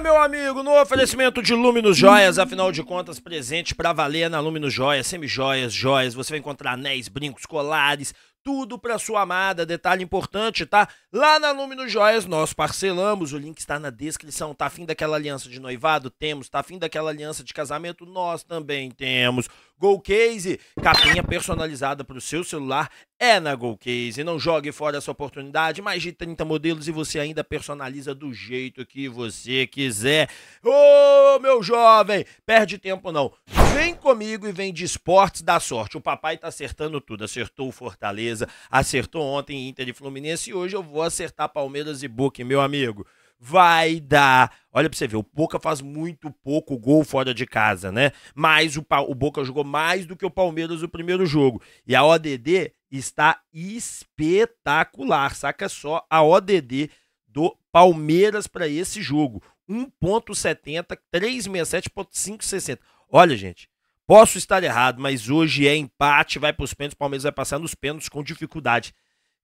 meu amigo, no oferecimento de Luminos Joias, afinal de contas, presente para valer na Luminos Joias, semi joias, joias, você vai encontrar anéis, brincos, colares, tudo para sua amada. Detalhe importante, tá? Lá na Lumino Joias nós parcelamos, o link está na descrição. Tá afim daquela aliança de noivado? Temos. Tá afim daquela aliança de casamento? Nós também temos. Go Case, capinha personalizada para o seu celular é na Go Case. Não jogue fora essa oportunidade. Mais de 30 modelos e você ainda personaliza do jeito que você quiser. Ô, oh, meu jovem, perde tempo não. Vem comigo e vem de esportes da sorte. O papai tá acertando tudo. Acertou o Fortaleza, acertou ontem Inter e Fluminense e hoje eu vou acertar Palmeiras e Boca, meu amigo. Vai dar. Olha pra você ver, o Boca faz muito pouco gol fora de casa, né? Mas o, o Boca jogou mais do que o Palmeiras no primeiro jogo. E a ODD está espetacular. Saca só a ODD do Palmeiras para esse jogo. 1.70, 367.560. Olha, gente, posso estar errado, mas hoje é empate, vai para os pênaltis, o Palmeiras vai passar nos pênaltis com dificuldade.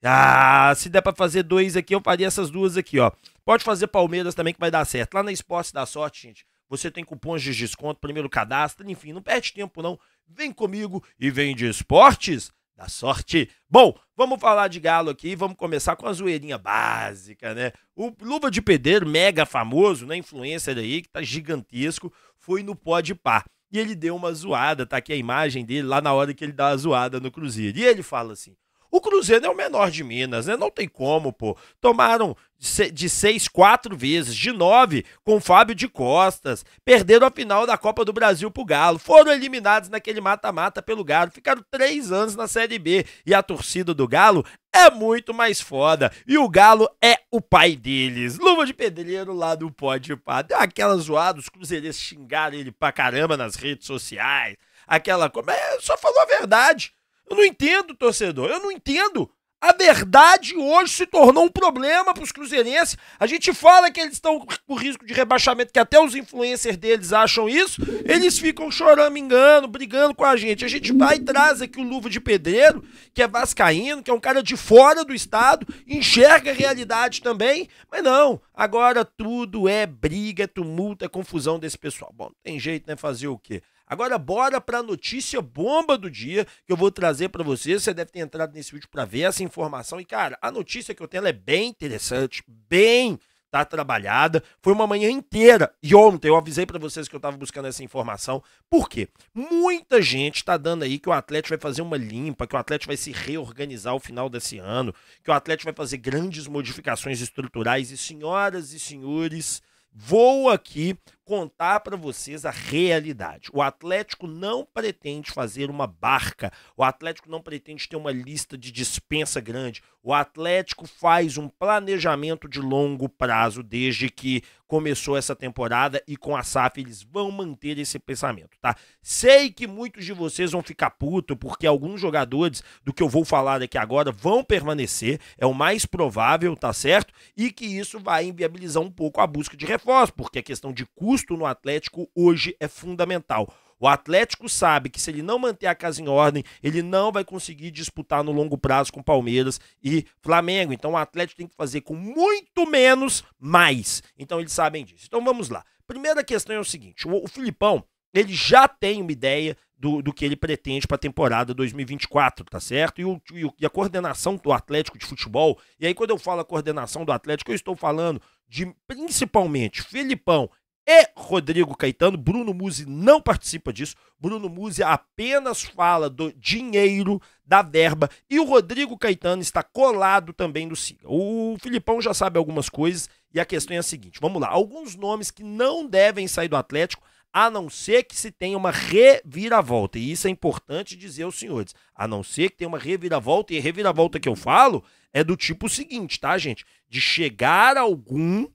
Ah, se der para fazer dois aqui, eu faria essas duas aqui, ó. Pode fazer Palmeiras também que vai dar certo. Lá na Esporte da Sorte, gente, você tem cupons de desconto, primeiro cadastro, enfim, não perde tempo não. Vem comigo e vem de esportes da sorte. Bom, vamos falar de Galo aqui, vamos começar com a zoeirinha básica, né? O Luva de Pedreiro, mega famoso, né? Influencer aí, que tá gigantesco, foi no de Par. E ele deu uma zoada, tá aqui a imagem dele lá na hora que ele dá a zoada no Cruzeiro. E ele fala assim: o Cruzeiro é o menor de Minas, né? Não tem como, pô. Tomaram de seis, quatro vezes, de nove, com o Fábio de Costas. Perderam a final da Copa do Brasil pro Galo. Foram eliminados naquele mata-mata pelo Galo. Ficaram três anos na Série B. E a torcida do Galo é muito mais foda. E o Galo é o pai deles. Luva de pedreiro lá do de Pá. Deu aquela zoada, os cruzeirenses xingaram ele pra caramba nas redes sociais. Aquela. É, só falou a verdade. Eu não entendo, torcedor. Eu não entendo. A verdade hoje se tornou um problema para os cruzeirenses. A gente fala que eles estão com risco de rebaixamento, que até os influencers deles acham isso. Eles ficam chorando, engano, brigando com a gente. A gente vai e traz aqui o Luva de Pedreiro, que é vascaíno, que é um cara de fora do estado, enxerga a realidade também. Mas não, agora tudo é briga, é tumulto, é confusão desse pessoal. Bom, tem jeito, né? Fazer o quê? Agora bora para a notícia bomba do dia que eu vou trazer para vocês. Você deve ter entrado nesse vídeo para ver essa informação e cara, a notícia que eu tenho é bem interessante, bem tá trabalhada. Foi uma manhã inteira. E ontem eu avisei para vocês que eu estava buscando essa informação. Por quê? Muita gente está dando aí que o Atlético vai fazer uma limpa, que o Atlético vai se reorganizar ao final desse ano, que o Atlético vai fazer grandes modificações estruturais. E senhoras e senhores, vou aqui contar para vocês a realidade. O Atlético não pretende fazer uma barca, o Atlético não pretende ter uma lista de dispensa grande. O Atlético faz um planejamento de longo prazo desde que começou essa temporada e com a SAF eles vão manter esse pensamento, tá? Sei que muitos de vocês vão ficar puto porque alguns jogadores do que eu vou falar aqui agora vão permanecer, é o mais provável, tá certo? E que isso vai inviabilizar um pouco a busca de reforço, porque a é questão de custo custo no Atlético hoje é fundamental. O Atlético sabe que se ele não manter a casa em ordem, ele não vai conseguir disputar no longo prazo com Palmeiras e Flamengo. Então o Atlético tem que fazer com muito menos mais. Então eles sabem disso. Então vamos lá. Primeira questão é o seguinte: o, o Filipão ele já tem uma ideia do, do que ele pretende para a temporada 2024, tá certo? E, o, e a coordenação do Atlético de Futebol, e aí quando eu falo a coordenação do Atlético, eu estou falando de principalmente Filipão e Rodrigo Caetano. Bruno Musi não participa disso. Bruno Musi apenas fala do dinheiro, da verba. E o Rodrigo Caetano está colado também no Siga. O Filipão já sabe algumas coisas e a questão é a seguinte: vamos lá. Alguns nomes que não devem sair do Atlético. A não ser que se tenha uma reviravolta. E isso é importante dizer aos senhores. A não ser que tenha uma reviravolta. E a reviravolta que eu falo é do tipo seguinte, tá, gente? De chegar algum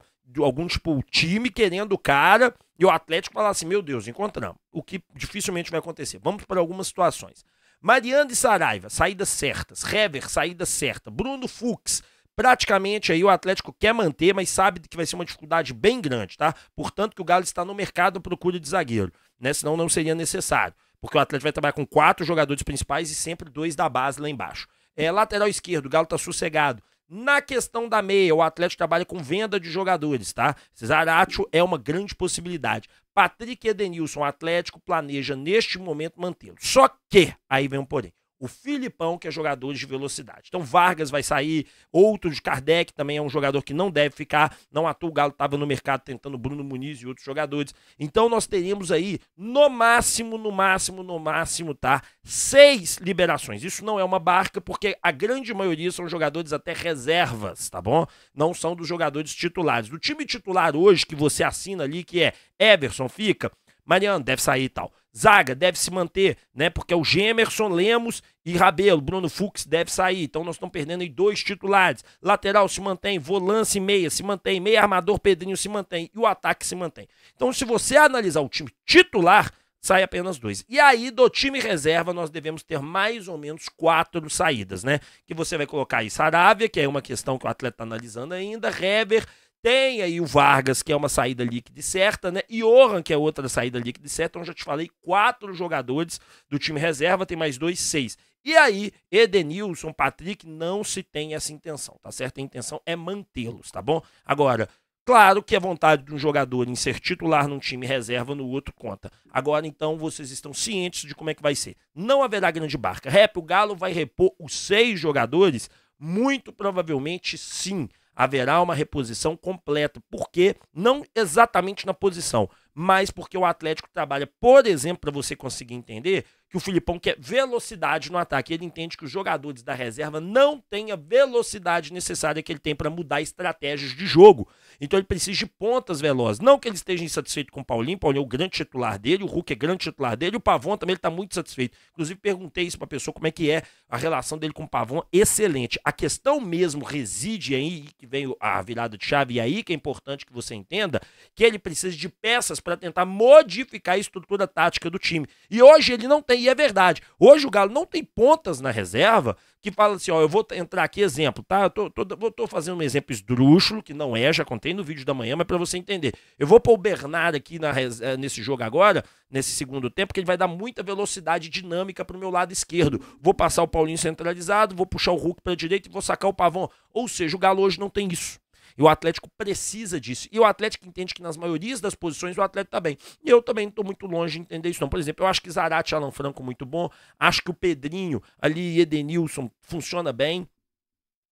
algum tipo, o time querendo o cara e o Atlético falar assim: meu Deus, encontramos. O que dificilmente vai acontecer. Vamos para algumas situações. Mariano e Saraiva, saídas certas. Hever, saída certa. Bruno Fux, praticamente aí o Atlético quer manter, mas sabe que vai ser uma dificuldade bem grande, tá? Portanto, que o Galo está no mercado à procura de zagueiro, né? Senão não seria necessário. Porque o Atlético vai trabalhar com quatro jogadores principais e sempre dois da base lá embaixo. É, lateral esquerdo, o Galo tá sossegado. Na questão da meia, o Atlético trabalha com venda de jogadores, tá? Cesaratio é uma grande possibilidade. Patrick Edenilson, o Atlético planeja neste momento mantê-lo. Só que, aí vem um porém, o Filipão, que é jogador de velocidade. Então Vargas vai sair, outros, Kardec também é um jogador que não deve ficar, não atua, o Galo estava no mercado tentando Bruno Muniz e outros jogadores. Então nós teríamos aí, no máximo, no máximo, no máximo, tá? Seis liberações. Isso não é uma barca, porque a grande maioria são jogadores até reservas, tá bom? Não são dos jogadores titulares. Do time titular hoje que você assina ali, que é Everson, fica, Mariano, deve sair e tal. Zaga deve se manter, né? Porque é o Gemerson, Lemos e Rabelo. Bruno Fux deve sair. Então nós estamos perdendo dois titulares. Lateral se mantém, volante meia se mantém, meia armador Pedrinho se mantém e o ataque se mantém. Então se você analisar o time titular, sai apenas dois. E aí do time reserva nós devemos ter mais ou menos quatro saídas, né? Que você vai colocar aí Saravia, que é uma questão que o atleta está analisando ainda, Hever, tem aí o Vargas, que é uma saída líquida e certa, né? E Orhan, que é outra saída líquida e certa. Então, já te falei, quatro jogadores do time reserva, tem mais dois, seis. E aí, Edenilson, Patrick, não se tem essa intenção, tá certo? A intenção é mantê-los, tá bom? Agora, Claro que a vontade de um jogador em ser titular num time reserva no outro conta. Agora então vocês estão cientes de como é que vai ser. Não haverá grande barca. Rep, o Galo vai repor os seis jogadores? Muito provavelmente sim haverá uma reposição completa. Por quê? Não exatamente na posição, mas porque o Atlético trabalha, por exemplo, para você conseguir entender, que o Filipão quer velocidade no ataque. Ele entende que os jogadores da reserva não têm a velocidade necessária que ele tem para mudar estratégias de jogo. Então ele precisa de pontas velozes. Não que ele esteja insatisfeito com o Paulinho, Paulinho é o grande titular dele, o Hulk é grande titular dele, o Pavon também está muito satisfeito. Inclusive perguntei isso para a pessoa como é que é a relação dele com o Pavon, excelente. A questão mesmo reside aí, que vem a virada de chave, e aí que é importante que você entenda, que ele precisa de peças para tentar modificar a estrutura tática do time. E hoje ele não tem é verdade. Hoje o Galo não tem pontas na reserva que fala assim, ó, eu vou entrar aqui, exemplo, tá? Eu tô, tô, tô, tô fazendo um exemplo esdrúxulo, que não é, já contei no vídeo da manhã, mas para você entender. Eu vou pôr o Bernardo aqui na, eh, nesse jogo agora, nesse segundo tempo, que ele vai dar muita velocidade dinâmica pro meu lado esquerdo. Vou passar o Paulinho centralizado, vou puxar o Hulk pra direita e vou sacar o Pavão. Ou seja, o Galo hoje não tem isso. E o Atlético precisa disso. E o Atlético entende que nas maiorias das posições o Atlético tá bem. E eu também estou muito longe de entender isso. Não. Por exemplo, eu acho que Zarate e Alan Franco muito bom. Acho que o Pedrinho ali e Edenilson funciona bem.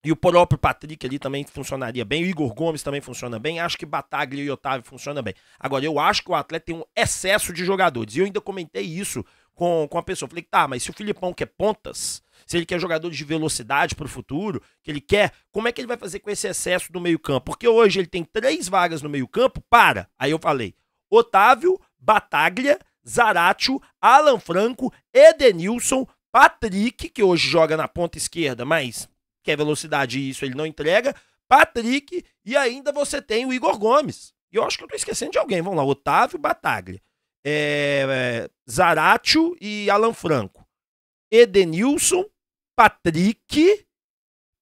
E o próprio Patrick ali também funcionaria bem. O Igor Gomes também funciona bem. Acho que Bataglia e Otávio funciona bem. Agora, eu acho que o Atlético tem um excesso de jogadores. E eu ainda comentei isso com, com a pessoa. Falei, tá, mas se o Filipão quer pontas, se ele quer jogadores de velocidade para o futuro, que ele quer, como é que ele vai fazer com esse excesso do meio-campo? Porque hoje ele tem três vagas no meio-campo para, aí eu falei, Otávio, Bataglia, Zaratio, Alan Franco, Edenilson, Patrick, que hoje joga na ponta esquerda, mas quer velocidade e isso ele não entrega, Patrick e ainda você tem o Igor Gomes. E eu acho que eu tô esquecendo de alguém, vamos lá, Otávio, Bataglia, é, é Zaratio e Alan Franco. Edenilson, Patrick,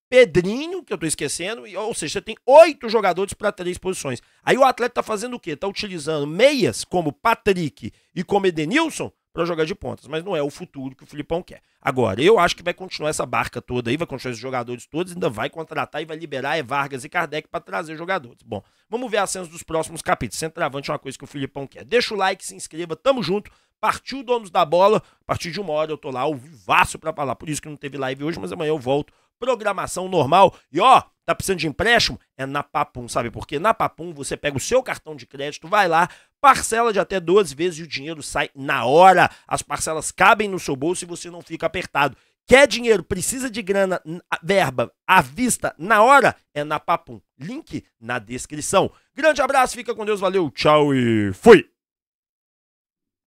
Pedrinho, que eu tô esquecendo, ou seja, você tem oito jogadores para três posições. Aí o atleta tá fazendo o quê? Tá utilizando meias como Patrick e como Edenilson para jogar de pontas, mas não é o futuro que o Filipão quer. Agora, eu acho que vai continuar essa barca toda aí, vai continuar esses jogadores todos, ainda vai contratar e vai liberar é Vargas e Kardec para trazer jogadores. Bom, vamos ver a cenas dos próximos capítulos. Centroavante é uma coisa que o Filipão quer. Deixa o like, se inscreva, tamo junto. Partiu Donos da Bola. A partir de uma hora eu tô lá o vivaço pra falar. Por isso que não teve live hoje, mas amanhã eu volto. Programação normal. E ó, tá precisando de empréstimo? É na Papum, sabe? Porque na Papum você pega o seu cartão de crédito, vai lá, parcela de até 12 vezes e o dinheiro sai na hora. As parcelas cabem no seu bolso e você não fica apertado. Quer dinheiro, precisa de grana, verba, à vista, na hora? É na Papum. Link na descrição. Grande abraço, fica com Deus, valeu, tchau e fui!